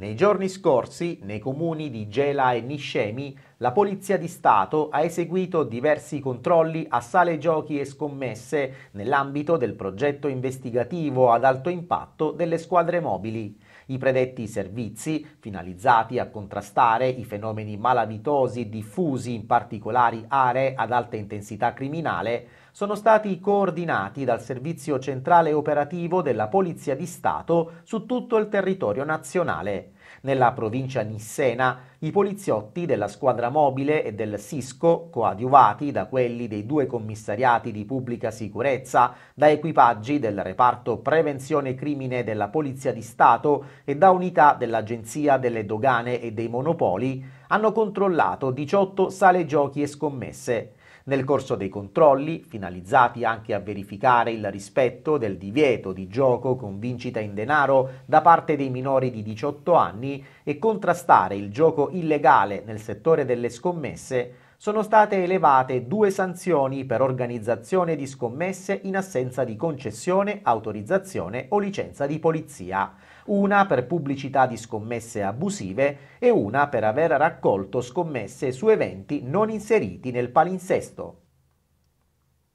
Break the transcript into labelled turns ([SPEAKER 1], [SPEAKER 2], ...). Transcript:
[SPEAKER 1] Nei giorni scorsi, nei comuni di Gela e Niscemi, la Polizia di Stato ha eseguito diversi controlli a sale giochi e scommesse nell'ambito del progetto investigativo ad alto impatto delle squadre mobili. I predetti servizi, finalizzati a contrastare i fenomeni malavitosi diffusi in particolari aree ad alta intensità criminale, sono stati coordinati dal Servizio Centrale Operativo della Polizia di Stato su tutto il territorio nazionale. Nella provincia nissena, i poliziotti della squadra mobile e del Sisco, coadiuvati da quelli dei due commissariati di pubblica sicurezza, da equipaggi del reparto prevenzione crimine della Polizia di Stato e da unità dell'Agenzia delle Dogane e dei Monopoli, hanno controllato 18 sale giochi e scommesse nel corso dei controlli, finalizzati anche a verificare il rispetto del divieto di gioco con vincita in denaro da parte dei minori di 18 anni e contrastare il gioco illegale nel settore delle scommesse, sono state elevate due sanzioni per organizzazione di scommesse in assenza di concessione, autorizzazione o licenza di polizia, una per pubblicità di scommesse abusive e una per aver raccolto scommesse su eventi non inseriti nel palinsesto.